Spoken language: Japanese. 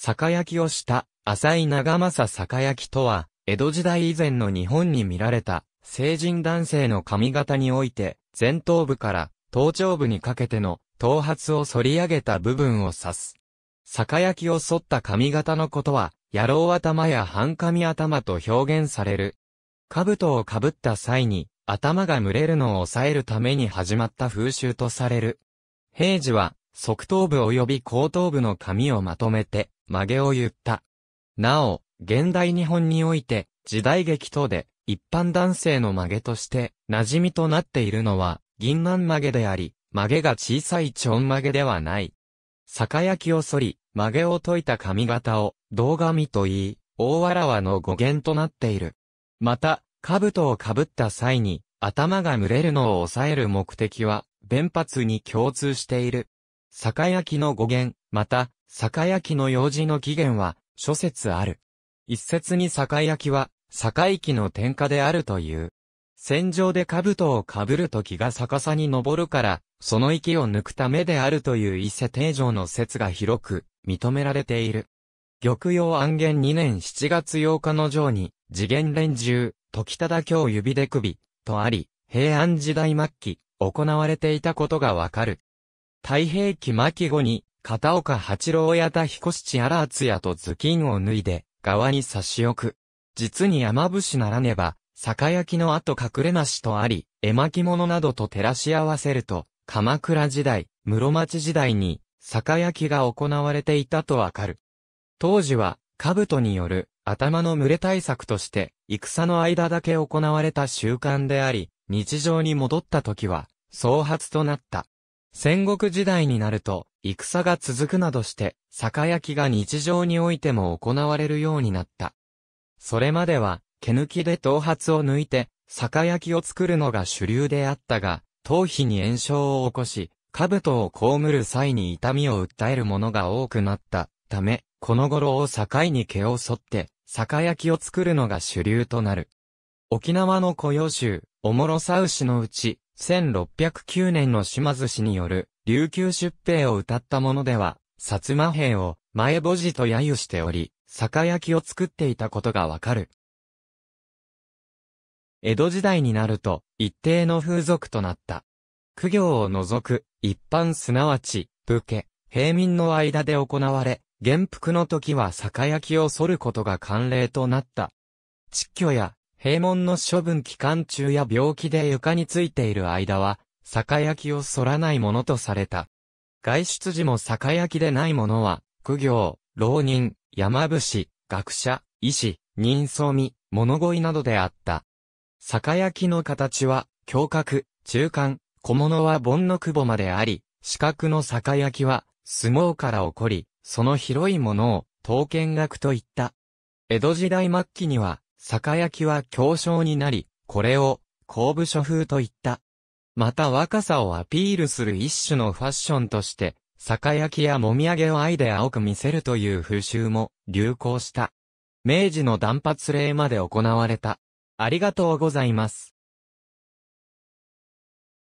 酒焼きをした浅井長政酒焼きとは、江戸時代以前の日本に見られた成人男性の髪型において、前頭部から頭頂部にかけての頭髪を反り上げた部分を指す。酒焼きを反った髪型のことは、野郎頭や半髪頭と表現される。兜をかぶった際に、頭が蒸れるのを抑えるために始まった風習とされる。平時は、側頭部及び後頭部の髪をまとめて、曲げを言った。なお、現代日本において、時代劇等で、一般男性の曲げとして、馴染みとなっているのは、銀杏曲げであり、曲げが小さいちょん曲げではない。酒焼きを剃り、曲げを解いた髪型を、動髪と言い、大わらわの語源となっている。また、兜をかぶった際に、頭が蒸れるのを抑える目的は、弁髪に共通している。酒焼きの語源、また、酒焼きの用事の起源は、諸説ある。一説に酒焼きは、酒きの天下であるという。戦場で兜を被ると気が逆さに登るから、その息を抜くためであるという伊勢定常の説が広く認められている。玉葉安元2年7月8日の城に、次元連中、時忠京指で首、とあり、平安時代末期、行われていたことがわかる。太平記巻後に、片岡八郎や田彦七荒厚也と頭巾を脱いで、側に差し置く。実に山伏ならねば、酒焼きの後隠れなしとあり、絵巻物などと照らし合わせると、鎌倉時代、室町時代に、酒焼きが行われていたとわかる。当時は、兜による、頭の群れ対策として、戦の間だけ行われた習慣であり、日常に戻った時は、創発となった。戦国時代になると、戦が続くなどして、酒焼きが日常においても行われるようになった。それまでは、毛抜きで頭髪を抜いて、酒焼きを作るのが主流であったが、頭皮に炎症を起こし、兜を被る際に痛みを訴えるものが多くなったため、この頃を境に毛を剃って、酒焼きを作るのが主流となる。沖縄の雇用州、おもろさ牛のうち、1609年の島津氏による琉球出兵を歌ったものでは、薩摩兵を前墓地と揶揄しており、酒焼きを作っていたことがわかる。江戸時代になると、一定の風俗となった。苦行を除く、一般すなわち、武家、平民の間で行われ、元服の時は酒焼きを剃ることが慣例となった。窒居や閉門の処分期間中や病気で床についている間は、酒焼きを反らないものとされた。外出時も酒焼きでないものは、苦行、浪人、山伏、学者、医師、人相見、物乞いなどであった。酒焼きの形は、胸郭、中間、小物は盆の窪まであり、四角の酒焼きは、相撲から起こり、その広いものを、刀剣楽といった。江戸時代末期には、酒焼きは強症になり、これを、後部書風と言った。また若さをアピールする一種のファッションとして、酒焼きやもみあげを愛で青く見せるという風習も流行した。明治の断髪令まで行われた。ありがとうございます。